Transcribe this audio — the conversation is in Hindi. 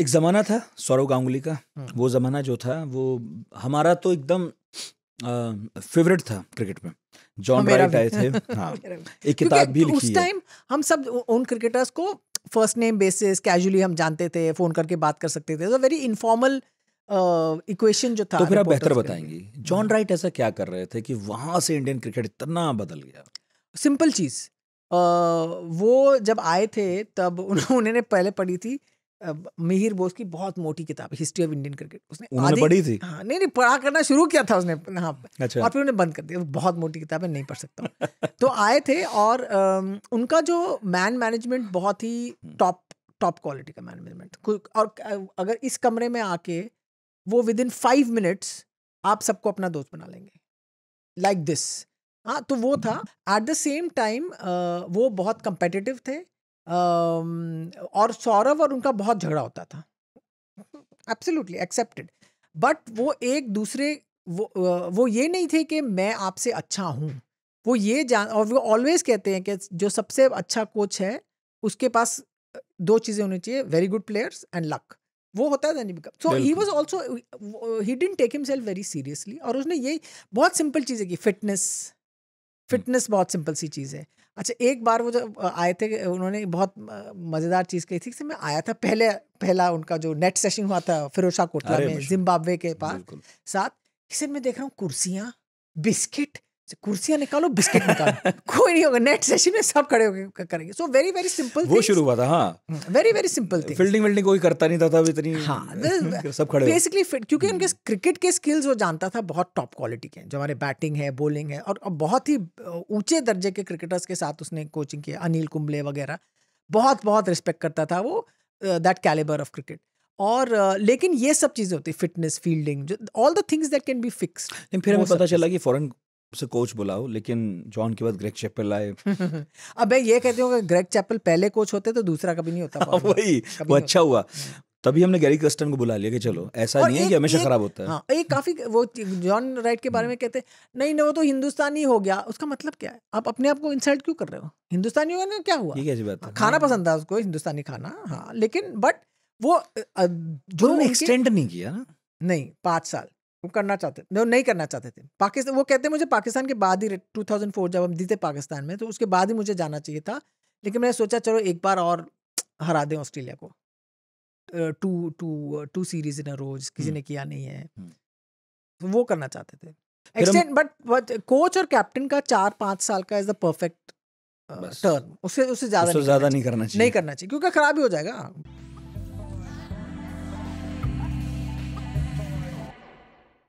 एक ज़माना था सौरव गांगुली का हम्म। वो ज़माना जो था वो हमारा तो एकदम फेवरेट था क्रिकेट में जॉन राइट आए थे हाँ। एक किताब भी लिखी उस टाइम हम सब उन क्रिकेटर्स को फर्स्ट नेम बेसिस कैजुअली हम जानते थे फोन करके बात कर सकते थे तो वेरी इनफॉर्मल इक्वेशन जो था तो फिर आप बेहतर बताएंगे जॉन हम्म। राइट ऐसा क्या कर रहे थे कि वहां से इंडियन क्रिकेट इतना बदल गया सिंपल चीज वो जब आए थे तब उन्होंने पहले पढ़ी थी मिहिर बोस की बहुत मोटी किताब हिस्ट्री ऑफ इंडियन क्रिकेट उसने उन्होंने पढ़ी थी हाँ नहीं नहीं पढ़ा करना शुरू किया था उसने हाँ अच्छा। और फिर उन्हें बंद कर दिया बहुत मोटी किताब है नहीं पढ़ सकता तो आए थे और उनका जो मैन मैनेजमेंट बहुत ही टॉप टॉप क्वालिटी का मैनेजमेंट और अगर इस कमरे में आके वो विद इन फाइव मिनट्स आप सबको अपना दोस्त बना लेंगे लाइक दिस हाँ तो वो था एट द सेम टाइम वो बहुत कंपेटिटिव थे और सौरभ और उनका बहुत झगड़ा होता था एब्सोल्युटली एक्सेप्टेड बट वो एक दूसरे वो वो ये नहीं थे कि मैं आपसे अच्छा हूँ वो ये जान और वो ऑलवेज कहते हैं कि जो सबसे अच्छा कोच है उसके पास दो चीज़ें होनी चाहिए very good players and luck वो होता है so he was also he didn't take him self very seriously और उसने ये बहुत सिंपल चीज़ें की फिटनेस फिटनेस बहुत सिंपल सी चीज़ है अच्छा एक बार वो जब आए थे उन्होंने बहुत मज़ेदार चीज़ कही थी मैं आया था पहले पहला उनका जो नेट सेशन हुआ था फिरोशा कोटला में जिम्बाब्वे के पास साथ इसे मैं देख रहा हूँ कुर्सियाँ बिस्किट कुर्सियां निकालो बिस्किट निकालो कोई नहीं होगा नेट सेशन में सब खड़े होकर करेंगे सो वेरी वेरी सिंपल वो शुरू हुआ था हाँ very very simple thing fielding विल्डिंग कोई करता नहीं था तब इतनी हाँ सब खड़े बेसिकली क्योंकि hmm. उनके क्रिकेट के स्किल्स वो जानता था बहुत टॉप क्वालिटी के जो हमारे बैटिंग है बॉलिंग है और बहुत ही ऊंचे दर्जे के क्रिकेटर्स के साथ उसने कोचिंग किया अनिल कुंबले वगैरह बहुत बहुत रिस्पेक्ट करता था वो दैट कैलिबर ऑफ क्रिकेट और लेकिन ये सब चीज़ें होती fitness fielding all the things that can be fixed फिर हमें पता चला कि फॉरेन उसे कोच बुलाओ लेकिन जॉन के बाद ग्रेग चैपल आए अब ये कहते हो कि ग्रेग चैपल पहले कोच होते तो दूसरा कभी नहीं होता हाँ, वही वो अच्छा हुआ हाँ। तभी हमने गैरी कस्टन को बुला लिया कि चलो ऐसा नहीं है कि हमेशा खराब होता है हाँ, एक काफी वो जॉन राइट के बारे में हम्म। कहते हैं नहीं ना वो तो हिंदुस्तानी हो गया उसका मतलब क्या है आप अपने आप को इंसल्ट क्यों कर रहे हो हिंदुस्तानी हो गया क्या हुआ ये कैसी बात है हाँ, खाना पसंद था उसको हिंदुस्तानी खाना हाँ लेकिन बट वो जो एक्सटेंड नहीं किया ना नहीं पांच साल करना चाहते थे नहीं करना चाहते थे पाकिस्तान वो कहते मुझे पाकिस्तान के बाद ही 2004 जब हम जीते पाकिस्तान में तो उसके बाद ही मुझे जाना चाहिए था लेकिन मैंने सोचा चलो एक बार और हरा दें ऑस्ट्रेलिया को टू टू टू सीरीज इन रोज किसी हम्म। ने किया नहीं है हम्म। तो वो करना चाहते थे एक्सटेंड बट बट कोच और कैप्टन का चार पाँच साल का इज द परफेक्ट टर्न उससे उससे ज़्यादा नहीं करना चाहिए नहीं करना चाहिए क्योंकि खराब ही हो जाएगा